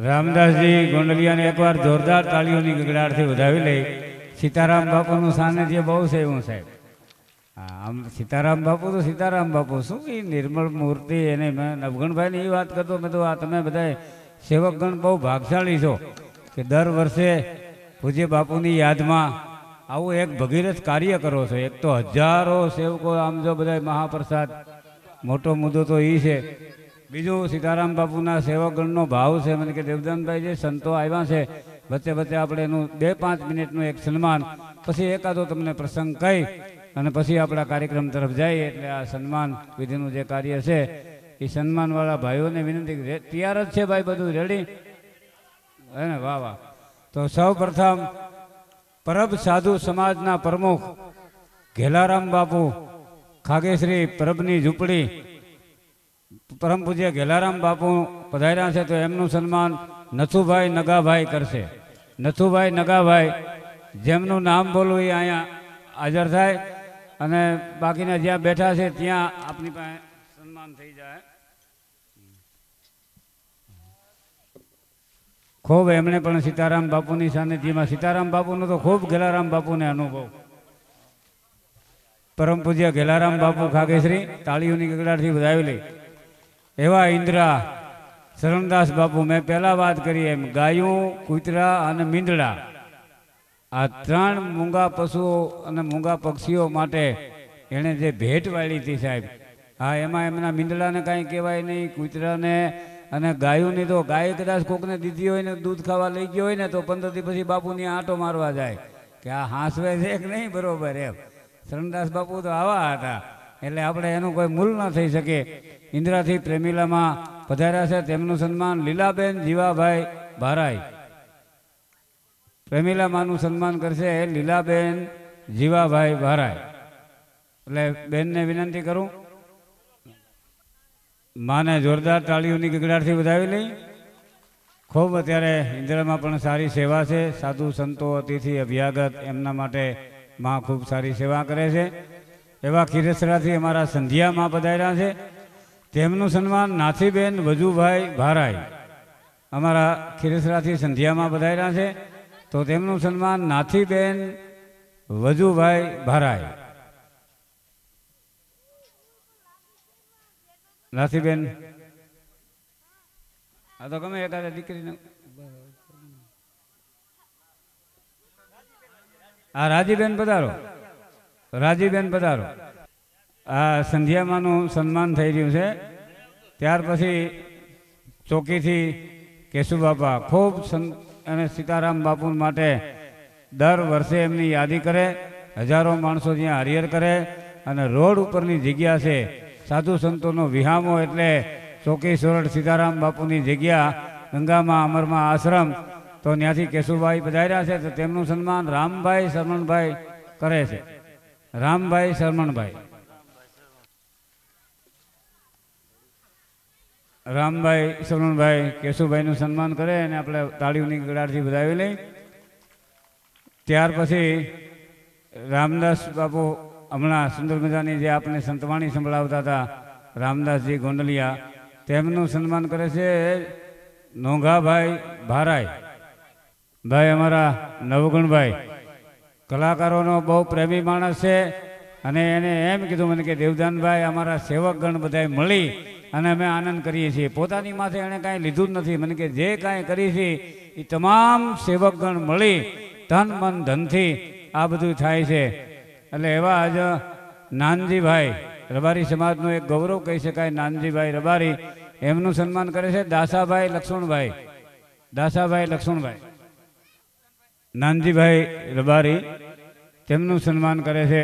રામદાસજી ગોંડલિયાને એકવાર જોરદાર તાળીઓની ગગડાટથી વધાવી લઈ સીતારામ બાપુનું સાનિધ્ય બહુ છે એવું સાહેબ આમ સીતારામ બાપુ તો સીતારામ બાપુ શું કે નિર્મળ મૂર્તિ એને મેં નવગણભાઈની એ વાત કરતો મેં તો આ તમે બધા સેવકગણ બહુ ભાગશાળી છો કે દર વર્ષે પૂજ્ય બાપુની યાદમાં આવું એક ભગીરથ કાર્ય કરો છો એક તો હજારો સેવકો આમ જો બધા મહાપ્રસાદ મોટો મુદ્દો તો એ છે બીજું સીતારામ બાપુના સેવકગણનો ભાવ છે મને કે દેવદાનભાઈ જે સંતો આવ્યા છે વચ્ચે વચ્ચે આપણે એનું બે પાંચ મિનિટનું એક સન્માન પછી એકાદો તમને પ્રસંગ કહી અને પછી આપણા કાર્યક્રમ તરફ જઈએ એટલે આ સન્માન વિધિનું જે કાર્ય છે એ સન્માનવાળા ભાઈઓને વિનંતી તૈયાર જ છે ભાઈ બધું રેડી હે ને વાહ વાહ તો સૌ પ્રથમ પરબ સાધુ સમાજના પ્રમુખ ઘેલારામ બાપુ ખાગેશ્રી પરબની ઝૂંપડી પરમ પૂજ્ય ગેલારામ બાપુ પધાર્યા છે તો એમનું સન્માન નથુભાઈ નગાભાઈ કરશે નથુભાઈ નગાભાઈ જેમનું નામ બોલવું એ અહીંયા હાજર થાય અને બાકીના જ્યાં બેઠા છે ત્યાં આપની પાસે સન્માન થઈ જાય ખૂબ એમણે પણ સીતારામ બાપુની સાનિધ્યમાં સીતારામ બાપુનો તો ખૂબ ગેલારામ બાપુને અનુભવ પરમ પૂજ્ય ગેલારામ બાપુ ખાગેશ્રી તાળીઓની ગગડાથી વધાવી લઈ એવા ઇન્દ્રા શરણદાસ બાપુ મેં પહેલા વાત કરી એમ ગાયું કૂતરા અને મીંદડા આ ત્રણ મૂંગા પશુઓ અને મૂંગા પક્ષીઓ માટે એણે જે ભેટ વાળી હતી સાહેબ હા એમાં એમના મીંદડાને કાંઈ કહેવાય નહીં કૂતરાને અને ગાયોની તો ગાય કદાચ કોકને દીધી હોય ને દૂધ ખાવા લઈ ગયો હોય ને તો પંદરથી પછી બાપુની આંટો મારવા જાય કે આ હાંસવે છે કે નહીં બરોબર એમ શરણદાસ બાપુ તો આવા હતા એટલે આપણે એનું કોઈ મૂલ ન થઈ શકે ઇન્દ્રાથી પ્રેમીલામાં પધાર્યા છે તેમનું સન્માન લીલાબેન જીવાભાઈ ભારાઈ પ્રેમિલામાનું સન્માન કરશે લીલાબેન જીવાભાઈ ભારાઈ એટલે બેનને વિનંતી કરું માને જોરદાર તાળીઓની ગગડાટથી વધાવી લઈ ખૂબ અત્યારે ઇન્દિરામાં પણ સારી સેવા છે સાધુ સંતો અતિથિ અભ્યાગત એમના માટે માં ખૂબ સારી સેવા કરે છે એવા ખીરસરાથી અમારા સંધ્યામાં પધાર્યા છે તેમનું સન્માન નાથીબેન વજુભાઈ ભારાઈ અમારા ખીરસરાથી સંધ્યામાં બધાયેલા છે તો તેમનું સન્માન નાથીબેન વજુભાઈ ભારાઈ નાથીબેન આ તો ગમે તારે દીકરીને આ રાજીબેન પધારો રાજીબેન પધારો આ સંધ્યામાંનું સન્માન થઈ રહ્યું છે ત્યાર પછી ચોકીથી કેશુબાપા ખૂબ અને સીતારામ બાપુ માટે દર વર્ષે એમની યાદી કરે હજારો માણસો ત્યાં હરિયર કરે અને રોડ ઉપરની જગ્યા છે સાધુ સંતોનો વિહામો એટલે ચોકી સોરઠ સીતારામ બાપુની જગ્યા ગંગામાં અમરમાં આશ્રમ તો ત્યાંથી કેશુભાઈ પધાર્યા છે તો તેમનું સન્માન રામભાઈ શરમણભાઈ કરે છે રામભાઈ શરમણભાઈ રામભાઈ ઈશ્વરભાઈ કેશુભાઈનું સન્માન કરે અને આપણે તાળીઓની ગળાથી વધાવી લઈ ત્યાર પછી રામદાસ બાપુ હમણાં સુંદર મજાની જે આપણે સંતવાણી સંભળાવતા હતા રામદાસજી ગોંડલિયા તેમનું સન્માન કરે છે નોંઘાભાઈ ભારાઈ ભાઈ અમારા નવગુણભાઈ કલાકારોનો બહુ પ્રેમી માણસ છે અને એને એમ કીધું મને કે દેવદાનભાઈ અમારા સેવકગણ બધાએ મળી અને અમે આનંદ કરીએ છીએ પોતાની માથે એણે કાંઈ લીધું જ નથી મને કે જે કાંઈ કરી છે એ તમામ સેવકગણ મળી તન મન ધનથી આ બધું થાય છે એટલે એવા આજ નાનજીભાઈ રબારી સમાજનું એક ગૌરવ કહી શકાય નાનજીભાઈ રબારી એમનું સન્માન કરે છે દાસાભાઈ લક્ષ્મણભાઈ દાસાભાઈ લક્ષ્મણભાઈ નાનજીભાઈ રબારી તેમનું સન્માન કરે છે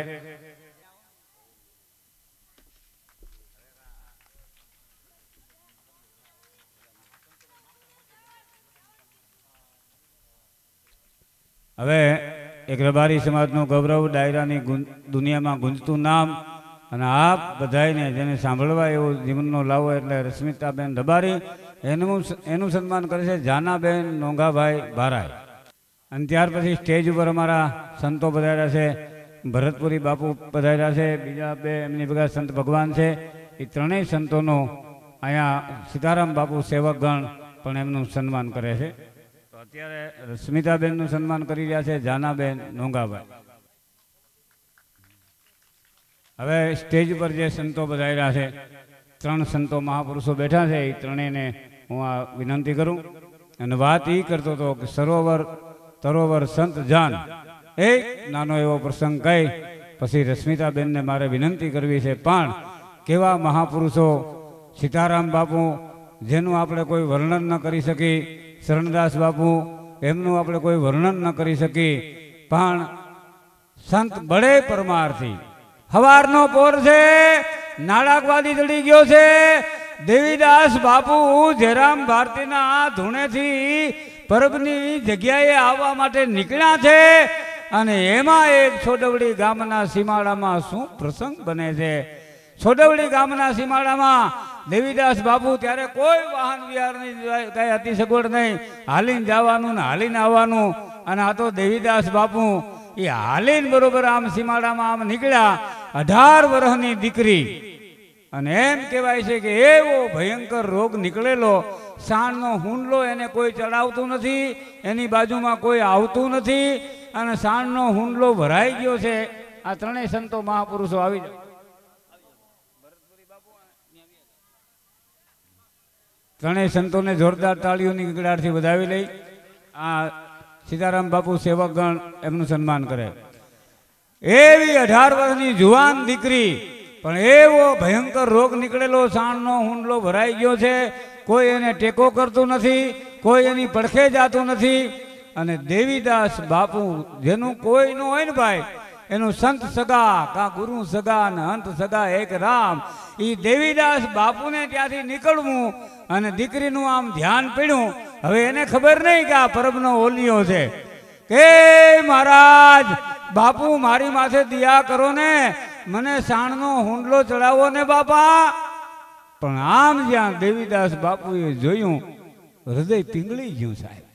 હવે એક રબારી સમાજનું ગૌરવ ડાયરાની દુનિયામાં ગુંજતું નામ અને આપ બધાને જેને સાંભળવા એવો જીવનનો લાવો એટલે રશ્મિતાબેન રબારી એનું એનું સન્માન કરે છે જાનાબેન નોંઘાભાઈ ભારાય અને ત્યાર પછી સ્ટેજ ઉપર અમારા સંતો પધાર્યા છે ભરતપુરી બાપુ પધાર્યા છે બીજા બે એમની ભેગા સંત ભગવાન છે એ ત્રણેય સંતોનો અહીંયા સીતારામ બાપુ સેવકગણ પણ એમનું સન્માન કરે છે અત્યારે નું સન્માન કરી રહ્યા છે જાનાબેન નોંગાભાઈ હવે સ્ટેજ પર જે સંતો બધા રહ્યા છે ત્રણ સંતો મહાપુરુષો બેઠા છે એ ત્રણેયને હું આ વિનંતી કરું અને વાત એ કરતો હતો કે સરોવર તરોવર સંત જાન એક નાનો એવો પ્રસંગ કહી પછી રશ્મિતાબેનને મારે વિનંતી કરવી છે પણ કેવા મહાપુરુષો સીતારામ બાપુ જેનું આપણે કોઈ વર્ણન ન કરી શકીએ શરણદાસ બાપુ એમનું આપણે કોઈ વર્ણન ન કરી શકીએ પણ સંત બળે પરમારથી હવારનો પોર છે નાણાકવાદી ચડી ગયો છે દેવીદાસ બાપુ જયરામ ભારતીના ધૂણેથી પરબની જગ્યાએ આવવા માટે નીકળ્યા છે અને એમાં એક છોડવડી ગામના સીમાડામાં શું પ્રસંગ બને છે છોડવડી ગામના સીમાડામાં દેવીદાસ બાપુ ત્યારે કોઈ વાહન વિહારની કઈ અતિ સગવડ નહીં હાલીને જવાનું ને હાલીને આવવાનું અને આ તો દેવીદાસ બાપુ એ હાલીને બરોબર આમ સીમાડામાં આમ નીકળ્યા અઢાર વર્ષની દીકરી અને એમ કહેવાય છે કે એવો ભયંકર રોગ નીકળેલો સાણનો હુંડલો એને કોઈ ચડાવતું નથી એની બાજુમાં કોઈ આવતું નથી અને સાણનો હુંડલો ભરાઈ ગયો છે આ ત્રણેય સંતો મહાપુરુષો આવી જાય ત્રણેય સંતોને જોરદાર તાળીઓની ગગડાટથી વધાવી લઈ આ સીતારામ બાપુ સેવકગણ એમનું સન્માન કરે એવી અઢાર વર્ષની જુવાન દીકરી પણ એવો ભયંકર રોગ નીકળેલો સાણનો હુંડલો ભરાઈ ગયો છે કોઈ એને ટેકો કરતું નથી કોઈ એની પડખે જાતું નથી અને દેવીદાસ બાપુ જેનું કોઈ ન હોય ને ભાઈ એનું સંત સગા કા ગુરુ સગા અને હંત સગા એક રામ એ દેવીદાસ બાપુને ત્યાંથી નીકળવું અને દીકરીનું આમ ધ્યાન પડ્યું હવે એને ખબર નહીં કે આ પરબનો ઓલિયો છે કે મહારાજ બાપુ મારી માથે દિયા કરો ને મને સાણનો હુંડલો ચડાવો ને બાપા પણ આમ જ્યાં દેવીદાસ બાપુએ જોયું હૃદય પીંગળી ગયું સાહેબ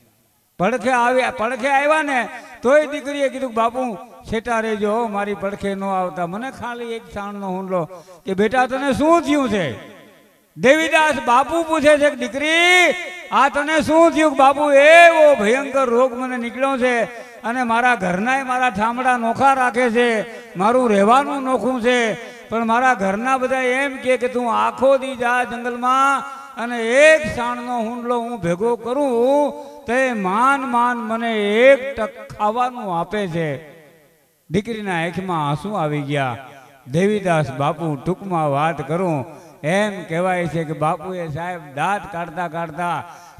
પડખે આવ્યા પડખે આવ્યા ને તોય દીકરીએ કીધું બાપુ છેટા રેજો મારી પડખે ન આવતા મને ખાલી એક છાણનો હુંડલો કે બેટા તને શું થયું છે દેવીદાસ બાપુ પૂછે છે કે દીકરી આ તને શું થયું બાપુ એવો ભયંકર રોગ મને નીકળ્યો છે અને મારા ઘરનાય મારા ઠામડા નોખા રાખે છે મારું રહેવાનું નોખું છે પણ મારા ઘરના બધા એમ કે તું આખો દી જા જંગલમાં અને એક સાણનો હુંડલો હું ભેગો કરું તે માન માન મને એક ટક ખાવાનું આપે છે દીકરીના આંખમાં આંસુ આવી ગયા દેવીદાસ બાપુ ટૂંકમાં વાત કરું એમ કહેવાય છે કે બાપુએ સાહેબ દાંત કાઢતા કાઢતા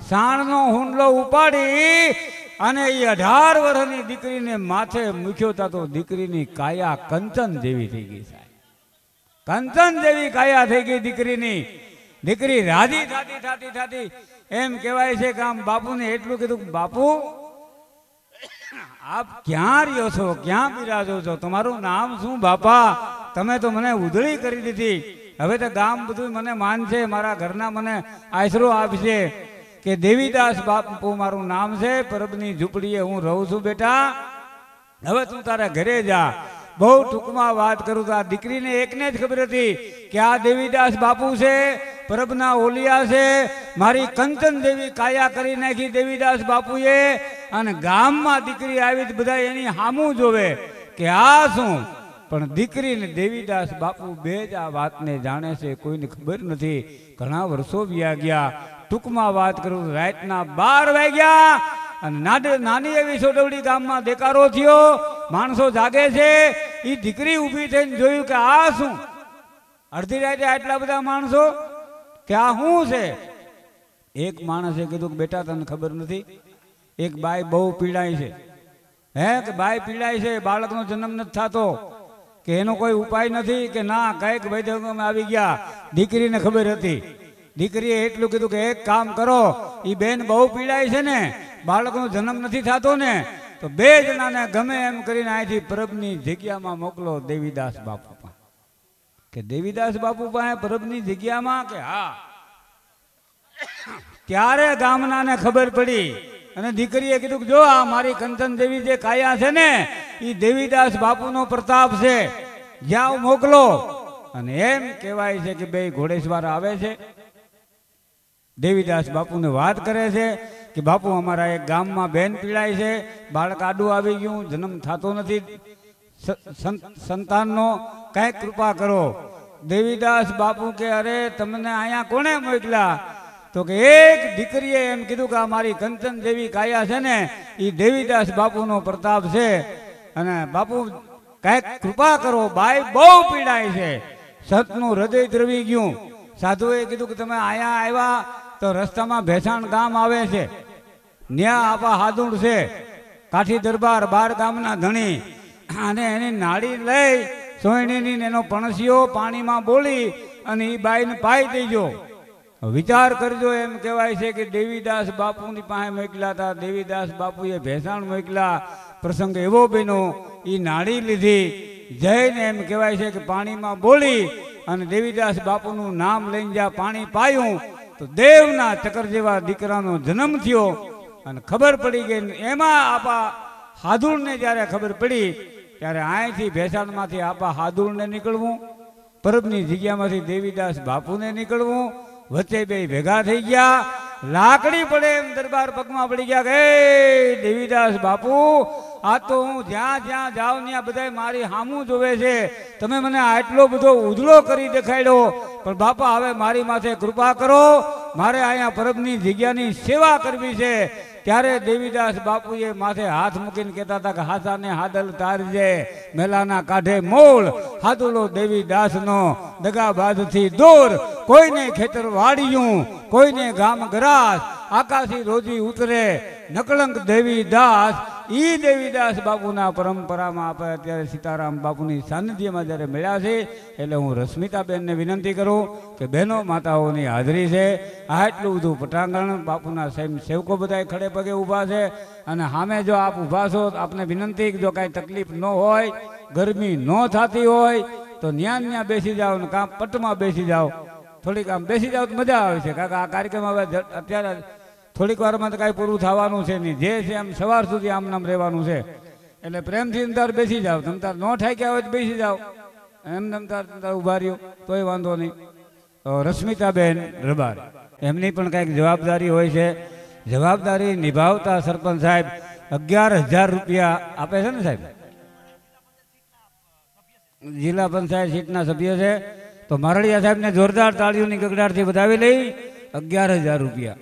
સાણનો હુંડલો ઉપાડી અને એ અઢાર વર્ષની દીકરીને માથે મૂક્યો હતા તો દીકરીની કાયા કંચન જેવી થઈ ગઈ સાહેબ કંચન જેવી કાયા થઈ ગઈ દીકરીની દીકરી રાજી થતી થતી થતી એમ કહેવાય છે કે આમ બાપુને એટલું કીધું બાપુ આપ ક્યાં રહ્યો છો ક્યાં બિરાજો છો તમારું નામ શું બાપા તમે તો મને ઉધળી કરી દીધી હવે તો ગામ બધું મને માનશે મારા ઘરના મને આશરો આપશે કે દેવીદાસ બાપુ મારું નામ છે પરબની ઝૂંપડીએ હું રહું છું બેટા હવે તું તારા ઘરે જા બહુ ટૂંકમાં વાત કરું તો દીકરીને એકને જ ખબર હતી કે આ દેવીદાસ બાપુ છે પરબના ઓલિયા છે મારી કંચન દેવી કાયા કરી નાખી દેવીદાસ બાપુએ અને ગામમાં દીકરી આવી બધા એની હામું જોવે કે આ શું પણ દીકરીને દેવીદાસ બાપુ બે જ આ વાતને જાણે છે કોઈને ખબર નથી ઘણા વર્ષો વ્યા ગયા ટૂંકમાં વાત કરું રાતના બાર વાગ્યા અને નાની એવી સોડવડી ગામમાં દેકારો થયો માણસો જાગે છે એ દીકરી ઊભી થઈને જોયું કે આ શું અડધી રાતે આટલા બધા માણસો કે આ શું છે એક માણસે કીધું કે બેટા તને ખબર નથી એક બાય બહુ પીડાય છે હે કે બાય પીડાય છે બાળકનો જન્મ નથી થતો કે એનો કોઈ ઉપાય નથી કે ના કાંઈક અમે આવી ગયા દીકરીને ખબર હતી દીકરીએ એટલું કીધું કે એક કામ કરો એ બેન બહુ પીડાય છે ને બાળકનો જન્મ નથી થતો ને તો બે જણાને ગમે એમ કરીને અહીંથી પરબની જગ્યામાં મોકલો દેવીદાસ બાપુ પાસે કે દેવીદાસ બાપુ પાસે પરબની જગ્યામાં કે હા ત્યારે ગામનાને ખબર પડી અને દીકરીએ કીધું જો આ મારી કંચન દેવી જે કાયા છે ને એ દેવીદાસ બાપુનો પ્રતાપ છે જ્યાં મોકલો અને એમ કહેવાય છે કે બે ઘોડેસવાર આવે છે દેવીદાસ બાપુને વાત કરે છે કે બાપુ અમારા એક ગામમાં બેન પીડાય છે બાળક આડું આવી ગયું જન્મ થતો નથી સંતાનનો કાંઈક કૃપા કરો દેવીદાસ બાપુ કે અરે તમને અહીંયા કોને મોકલ્યા તો કે એક દીકરીએ એમ કીધું કે આ મારી કંચન દેવી કાયા છે ને એ દેવીદાસ બાપુનો પ્રતાપ છે અને બાપુ કાંઈક કૃપા કરો બાઈ બહુ પીડાય છે સતનું હૃદય દ્રવી ગયું સાધુએ કીધું કે તમે અહીંયા આવ્યા તો રસ્તામાં ભેસાણ ગામ આવે છે ન્યા આપા હાદુણ છે કાઠી દરબાર બાર ગામના ધણી અને એની નાળી લઈ સોયણીની એનો પણસીઓ પાણીમાં બોલી અને એ બાઈને પાઈ દેજો વિચાર કરજો એમ કહેવાય છે કે દેવીદાસ બાપુની પાસે મોકલા હતા દેવીદાસ બાપુએ ભેસાણ મોકલા પ્રસંગ એવો બન્યો એ નાળી લીધી જઈને એમ કહેવાય છે કે પાણીમાં બોલી અને દેવીદાસ બાપુનું નામ લઈને જ્યાં પાણી પાયું તો દેવના ચક્ર જેવા દીકરાનો જન્મ થયો અને ખબર પડી ગઈ એમાં આપા હાદુરને જ્યારે ખબર પડી ત્યારે અહીંથી ભેસાણમાંથી આપા હાદુરને નીકળવું પરબની જગ્યામાંથી દેવીદાસ બાપુને નીકળવું વચ્ચે બે ભેગા થઈ ગયા લાકડી પડે એમ દરબાર પગમાં પડી ગયા કે દેવીદાસ બાપુ આ તો હું જ્યાં જ્યાં જાઉં ત્યાં બધા મારી હામું જોવે છે તમે મને આટલો બધો ઉજળો કરી દેખાડ્યો પણ બાપા હવે મારી માથે કૃપા કરો મારે અહીંયા પરબની જગ્યાની સેવા કરવી છે ત્યારે દેવીદાસ બાપુએ માથે હાથ મૂકીને કહેતા હતા કે હાથાને હાદલ તારજે મેલાના કાઢે મૂળ હાદુલો દેવીદાસનો દગાબાદથી દૂર કોઈને ખેતર વાડિયું કોઈને ગામ ગરાસ આકાશી રોજી ઉતરે નકળંક દેવીદાસ એ દેવીદાસ બાપુના પરંપરામાં આપણે અત્યારે સીતારામ બાપુની સાનિધ્યમાં જ્યારે મળ્યા છે એટલે હું રશ્મિતાબેનને વિનંતી કરું કે બહેનો માતાઓની હાજરી છે આ એટલું બધું પટાંગણ બાપુના સ્વયં સેવકો બધા ખડે પગે ઊભા છે અને સામે જો આપ ઊભા છો તો આપને વિનંતી જો કાંઈ તકલીફ ન હોય ગરમી ન થતી હોય તો ન્યાન ન્યા બેસી જાઓ ને કાં પટમાં બેસી જાઓ થોડીક આમ બેસી જાઓ તો મજા આવે છે કાકા આ કાર્યક્રમ હવે અત્યારે થોડીક વારમાં તો કાંઈ પૂરું થવાનું છે નહીં જે છે એમ સવાર સુધી આમ નામ રહેવાનું છે એટલે પ્રેમથી તાર બેસી જાઓ તમ તાર નો ઠાક્યા હોય તો બેસી જાઓ એમ તમ તાર તાર ઉભા રહ્યો તોય વાંધો નહીં રશ્મિતાબેન રબાર એમની પણ કાંઈક જવાબદારી હોય છે જવાબદારી નિભાવતા સરપંચ સાહેબ અગિયાર હજાર રૂપિયા આપે છે ને સાહેબ જિલ્લા પંચાયત સીટના સભ્ય છે તો મારડિયા સાહેબને જોરદાર તાળીઓની ગગડાટથી બતાવી લઈ અગિયાર હજાર રૂપિયા